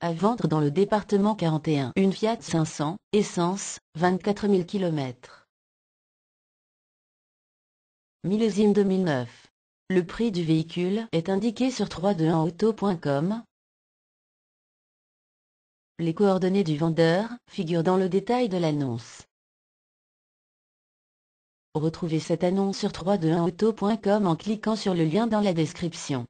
à vendre dans le département 41 une Fiat 500, essence, 24 000 km. Millésime 2009. Le prix du véhicule est indiqué sur 321auto.com. Les coordonnées du vendeur figurent dans le détail de l'annonce. Retrouvez cette annonce sur 321auto.com en cliquant sur le lien dans la description.